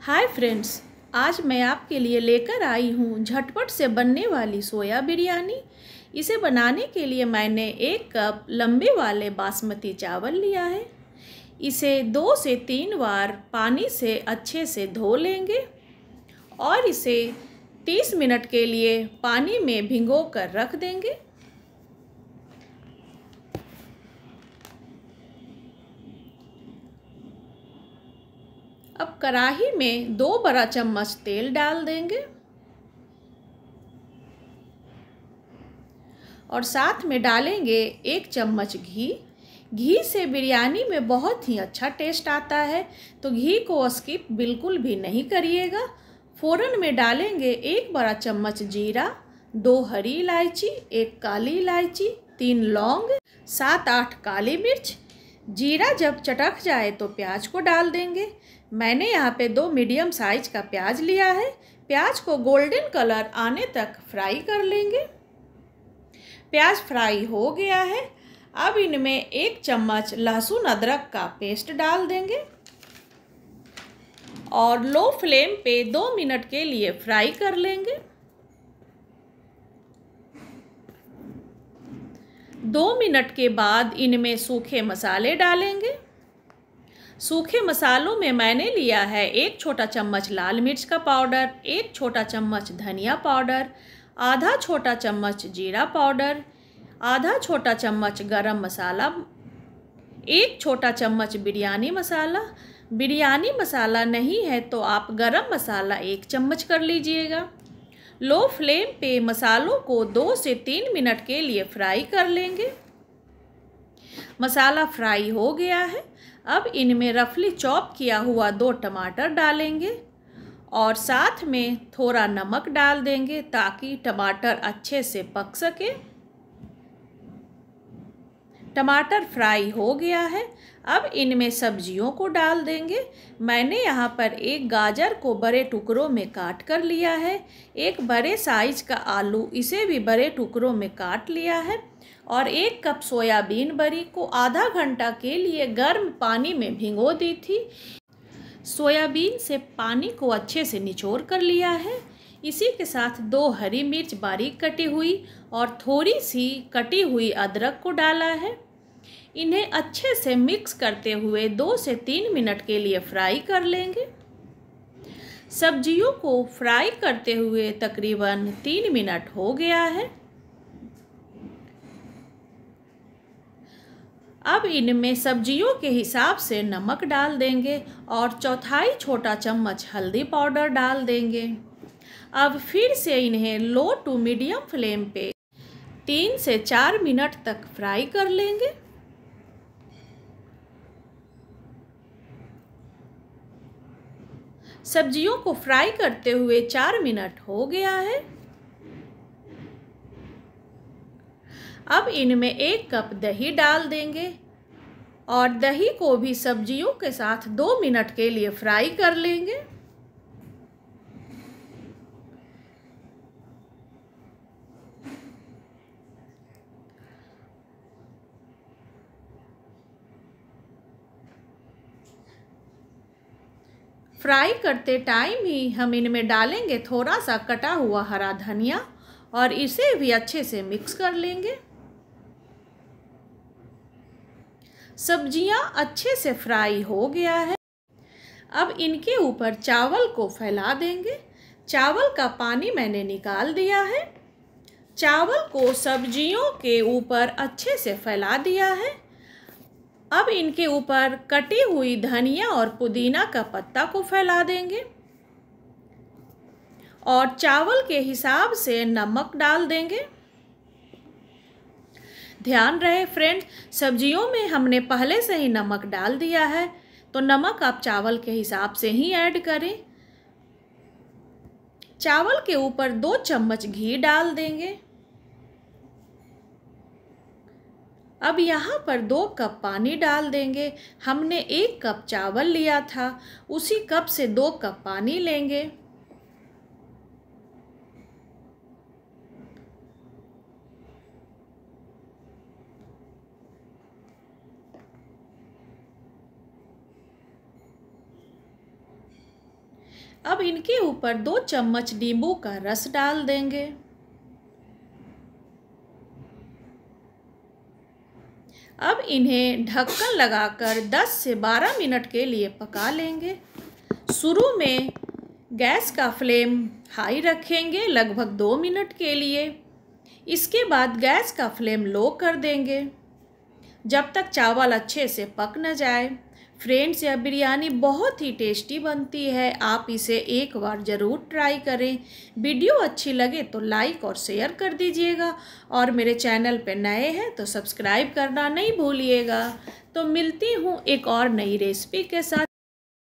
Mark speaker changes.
Speaker 1: hi friends आज मैं आपके लिए लेकर आई हूँ झटपट से बनने वाली सोया बिरयानी इसे बनाने के लिए मैंने एक कप लंबे वाले बासमती चावल लिया है इसे दो से तीन बार पानी से अच्छे से धो लेंगे और इसे तीस मिनट के लिए पानी में भिगो कर रख देंगे अब कढ़ाही में दो बड़ा चम्मच तेल डाल देंगे और साथ में डालेंगे एक चम्मच घी घी से बिरयानी में बहुत ही अच्छा टेस्ट आता है तो घी को स्किप बिल्कुल भी नहीं करिएगा फ़ौरन में डालेंगे एक बड़ा चम्मच जीरा दो हरी इलायची एक काली इलायची तीन लौंग सात आठ काली मिर्च जीरा जब चटक जाए तो प्याज को डाल देंगे मैंने यहाँ पे दो मीडियम साइज का प्याज लिया है प्याज को गोल्डन कलर आने तक फ्राई कर लेंगे प्याज फ्राई हो गया है अब इनमें एक चम्मच लहसुन अदरक का पेस्ट डाल देंगे और लो फ्लेम पे दो मिनट के लिए फ्राई कर लेंगे दो मिनट के बाद इनमें सूखे मसाले डालेंगे सूखे मसालों में मैंने लिया है एक छोटा चम्मच लाल मिर्च का पाउडर एक छोटा चम्मच धनिया पाउडर आधा छोटा चम्मच जीरा पाउडर आधा छोटा चम्मच गरम मसाला एक छोटा चम्मच बिरयानी मसाला बिरयानी मसाला नहीं है तो आप गरम मसाला एक चम्मच कर लीजिएगा लो फ्लेम पे मसालों को दो से तीन मिनट के लिए फ्राई कर लेंगे मसाला फ्राई हो गया है अब इनमें रफली चॉप किया हुआ दो टमाटर डालेंगे और साथ में थोड़ा नमक डाल देंगे ताकि टमाटर अच्छे से पक सके टमाटर फ्राई हो गया है अब इनमें सब्जियों को डाल देंगे मैंने यहाँ पर एक गाजर को बड़े टुकड़ों में काट कर लिया है एक बड़े साइज का आलू इसे भी बड़े टुकड़ों में काट लिया है और एक कप सोयाबीन बरी को आधा घंटा के लिए गर्म पानी में भिगो दी थी सोयाबीन से पानी को अच्छे से निचोड़ कर लिया है इसी के साथ दो हरी मिर्च बारीक कटी हुई और थोड़ी सी कटी हुई अदरक को डाला है इन्हें अच्छे से मिक्स करते हुए दो से तीन मिनट के लिए फ्राई कर लेंगे सब्जियों को फ्राई करते हुए तकरीबन तीन मिनट हो गया है अब इनमें सब्जियों के हिसाब से नमक डाल देंगे और चौथाई छोटा चम्मच हल्दी पाउडर डाल देंगे अब फिर से इन्हें लो टू मीडियम फ्लेम पे तीन से चार मिनट तक फ्राई कर लेंगे सब्जियों को फ्राई करते हुए चार मिनट हो गया है अब इनमें एक कप दही डाल देंगे और दही को भी सब्जियों के साथ दो मिनट के लिए फ्राई कर लेंगे फ्राई करते टाइम ही हम इनमें डालेंगे थोड़ा सा कटा हुआ हरा धनिया और इसे भी अच्छे से मिक्स कर लेंगे सब्जियां अच्छे से फ्राई हो गया है अब इनके ऊपर चावल को फैला देंगे चावल का पानी मैंने निकाल दिया है चावल को सब्जियों के ऊपर अच्छे से फैला दिया है अब इनके ऊपर कटी हुई धनिया और पुदीना का पत्ता को फैला देंगे और चावल के हिसाब से नमक डाल देंगे ध्यान रहे फ्रेंड्स सब्जियों में हमने पहले से ही नमक डाल दिया है तो नमक आप चावल के हिसाब से ही ऐड करें चावल के ऊपर दो चम्मच घी डाल देंगे अब यहाँ पर दो कप पानी डाल देंगे हमने एक कप चावल लिया था उसी कप से दो कप पानी लेंगे अब इनके ऊपर दो चम्मच नींबू का रस डाल देंगे अब इन्हें ढक्कन लगाकर 10 से 12 मिनट के लिए पका लेंगे शुरू में गैस का फ्लेम हाई रखेंगे लगभग दो मिनट के लिए इसके बाद गैस का फ्लेम लो कर देंगे जब तक चावल अच्छे से पक न जाए फ्रेंड्स यह बिरयानी बहुत ही टेस्टी बनती है आप इसे एक बार ज़रूर ट्राई करें वीडियो अच्छी लगे तो लाइक और शेयर कर दीजिएगा और मेरे चैनल पर नए हैं तो सब्सक्राइब करना नहीं भूलिएगा तो मिलती हूँ एक और नई रेसिपी के साथ